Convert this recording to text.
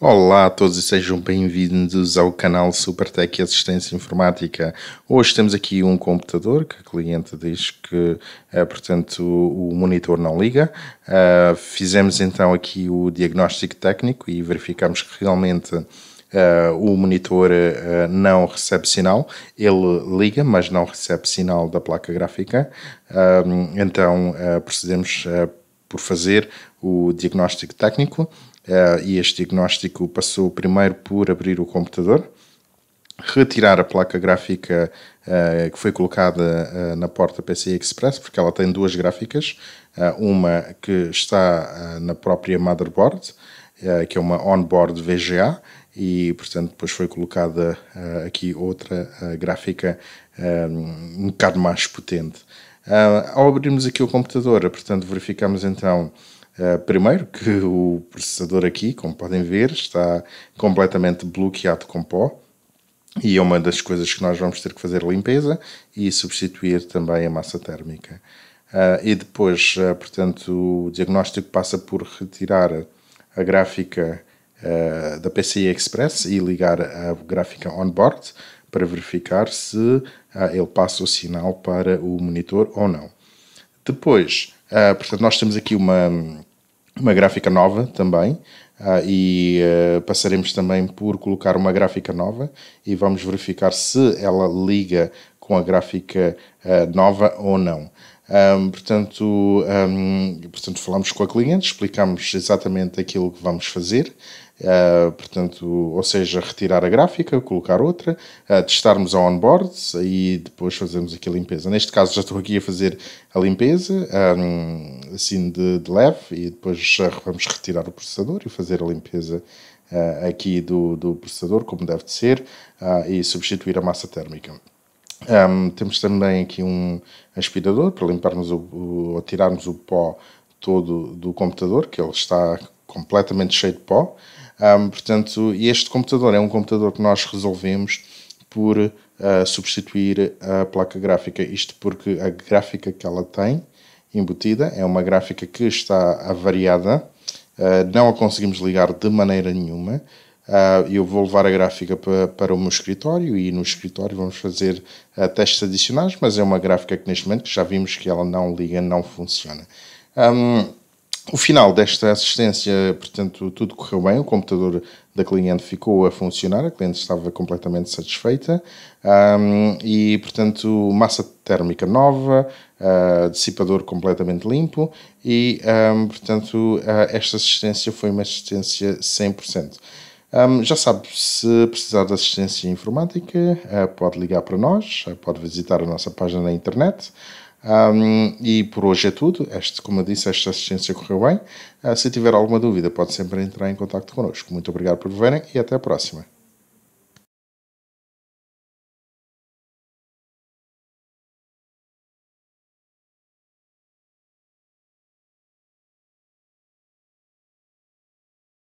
Olá a todos e sejam bem-vindos ao canal SuperTech Assistência Informática. Hoje temos aqui um computador que a cliente diz que, eh, portanto, o monitor não liga. Eh, fizemos então aqui o diagnóstico técnico e verificamos que realmente Uh, o monitor uh, não recebe sinal, ele liga, mas não recebe sinal da placa gráfica. Uh, então procedemos por fazer o diagnóstico técnico eh, e este diagnóstico passou primeiro por abrir o computador, retirar a placa gráfica uh, que foi colocada uh, na porta PCI Express, porque ela tem duas gráficas, uh, uma que está na própria motherboard, que é uma onboard VGA, e portanto depois foi colocada aqui outra gráfica um, um bocado mais potente. Uh, ah, ao abrirmos aqui o computador, portanto, verificamos então Uh, primeiro, que o processador aqui, como podem ver, está completamente bloqueado com pó. E é uma das coisas que nós vamos ter que fazer limpeza e substituir também a massa térmica. Uh, e depois, uh, portanto, o diagnóstico passa por retirar a gráfica da PCI Express e ligar a gráfica on-board para verificar se ah, ele passa o sinal para o monitor ou não. Depois, ah, portanto, nós temos aqui uma, uma gráfica nova também. Ah, e ah, passaremos também por colocar uma gráfica nova e vamos verificar se ela liga com a gráfica uh, nova ou não. Um, portanto, um, portanto, falamos com a cliente, explicamos exatamente aquilo que vamos fazer, uh, portanto, ou seja, retirar a gráfica, colocar outra, uh, testarmos a onboard e depois fazermos aqui a limpeza. Neste caso, já estou aqui a fazer a limpeza, um, assim de, de, leve, e depois vamos retirar o processador e fazer a limpeza uh, aqui do, do processador, como deve de ser, ah, e substituir a massa térmica. Um, temos também aqui um aspirador para limparmos o, o, ou tirarmos o pó todo do computador, que ele está completamente cheio de pó. Um, portanto, este computador é um computador que nós resolvemos por uh, substituir a placa gráfica. Isto porque a gráfica que ela tem embutida é uma gráfica que está avariada, uh, não a conseguimos ligar de maneira nenhuma. Uh, eu vou levar a gráfica para, para o meu escritório e no escritório vamos fazer uh, testes adicionais, mas é uma gráfica que neste momento já vimos que ela não liga, não funciona. Um, o final desta assistência, portanto, tudo correu bem, o computador da cliente ficou a funcionar, a cliente estava completamente satisfeita um, e, portanto, massa térmica nova, uh, dissipador completamente limpo e, um, portanto, uh, esta assistência foi uma assistência 100%. Um, já sabe, se precisar de assistência informática, uh, pode ligar para nós, uh, pode visitar a nossa página na internet. Um, e por hoje é tudo. Este, como eu disse, esta assistência correu bem. Uh, se tiver alguma dúvida, pode sempre entrar em contato connosco. Muito obrigado por verem e até a próxima.